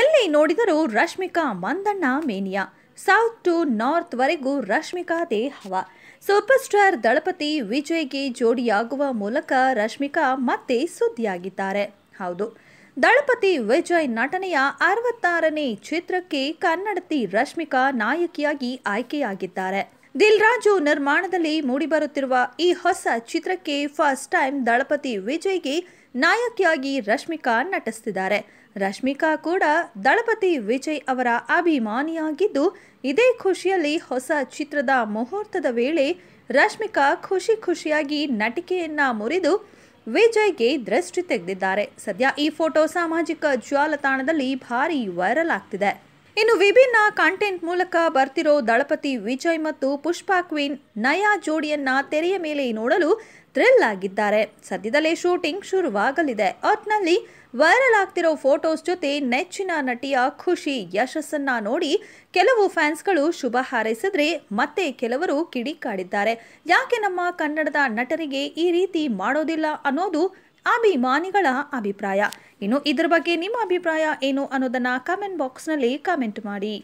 ಎಲ್ಲಿ ನೋಡಿದರೂ Rashmika Mandanna mania south to ನಾರ್ತ್ವರೆಗೂ ರಶ್ಮಿಕಾದೇ ಹವ ಸೂಪರ್ ಸ್ಟಾರ್ ದಳಪತಿ ವಿಜಯ್ಗೆ ಜೋಡಿಯಾಗುವ ಮೂಲಕ ರಶ್ಮಿಕಾ ಮತ್ತೆ ಸುದ್ದಿಯಾಗಿದ್ದಾರೆ ಹೌದು ದಳಪತಿ ವಿಜಯ್ ನಟನೆಯ ಅರವತ್ತಾರನೇ ಚಿತ್ರಕ್ಕೆ ಕನ್ನಡತಿ ರಶ್ಮಿಕಾ ನಾಯಕಿಯಾಗಿ ಆಯ್ಕೆಯಾಗಿದ್ದಾರೆ ರಾಜು ನಿರ್ಮಾಣದಲ್ಲಿ ಮೂಡಿಬರುತ್ತಿರುವ ಈ ಹೊಸ ಚಿತ್ರಕ್ಕೆ ಫಸ್ಟ್ ಟೈಮ್ ದಳಪತಿ ವಿಜಯ್ಗೆ ನಾಯಕಿಯಾಗಿ ರಶ್ಮಿಕಾ ನಟಿಸ್ತಿದ್ದಾರೆ ರಶ್ಮಿಕಾ ಕೂಡ ದಳಪತಿ ವಿಜಯ್ ಅವರ ಅಭಿಮಾನಿಯಾಗಿದ್ದು ಇದೇ ಖುಷಿಯಲ್ಲಿ ಹೊಸ ಚಿತ್ರದ ಮುಹೂರ್ತದ ವೇಳೆ ರಶ್ಮಿಕಾ ಖುಷಿ ಖುಷಿಯಾಗಿ ನಟಿಕೆಯನ್ನ ಮುರಿದು ವಿಜಯ್ಗೆ ದೃಷ್ಟಿ ತೆಗೆದಿದ್ದಾರೆ ಸದ್ಯ ಈ ಫೋಟೋ ಸಾಮಾಜಿಕ ಜಾಲತಾಣದಲ್ಲಿ ಭಾರೀ ವೈರಲ್ ಆಗ್ತಿದೆ ಇನ್ನು ವಿಭಿನ್ನ ಕಾಂಟೆಂಟ್ ಮೂಲಕ ಬರ್ತಿರೋ ದಳಪತಿ ವಿಜಯ್ ಮತ್ತು ಪುಷ್ಪಾ ಕ್ವೀನ್ ನಯಾ ಜೋಡಿಯನ್ನ ತೆರೆಯ ಮೇಲೆ ನೋಡಲು ಥ್ರಿಲ್ ಆಗಿದ್ದಾರೆ ಸದ್ಯದಲ್ಲೇ ಶೂಟಿಂಗ್ ಶುರುವಾಗಲಿದೆ ಒಟ್ನಲ್ಲಿ ವೈರಲ್ ಆಗ್ತಿರೋ ಫೋಟೋಸ್ ಜೊತೆ ನೆಚ್ಚಿನ ನಟಿಯ ಖುಷಿ ಯಶಸ್ಸನ್ನ ನೋಡಿ ಕೆಲವು ಫ್ಯಾನ್ಸ್ಗಳು ಶುಭ ಹಾರೈಸಿದ್ರೆ ಮತ್ತೆ ಕೆಲವರು ಕಿಡಿಕಾಡಿದ್ದಾರೆ ಯಾಕೆ ನಮ್ಮ ಕನ್ನಡದ ನಟರಿಗೆ ಈ ರೀತಿ ಮಾಡೋದಿಲ್ಲ ಅನ್ನೋದು ಅಭಿಮಾನಿಗಳ ಅಭಿಪ್ರಾಯ ಇನ್ನು ಇದ್ರ ಬಗ್ಗೆ ನಿಮ್ಮ ಅಭಿಪ್ರಾಯ ಏನು ಅನ್ನೋದನ್ನು ಕಮೆಂಟ್ ಬಾಕ್ಸ್ನಲ್ಲಿ ಕಮೆಂಟ್ ಮಾಡಿ